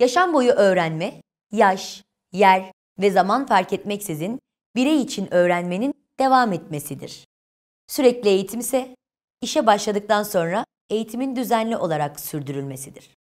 Yaşam boyu öğrenme, yaş, yer ve zaman fark etmeksizin birey için öğrenmenin devam etmesidir. Sürekli eğitim ise işe başladıktan sonra eğitimin düzenli olarak sürdürülmesidir.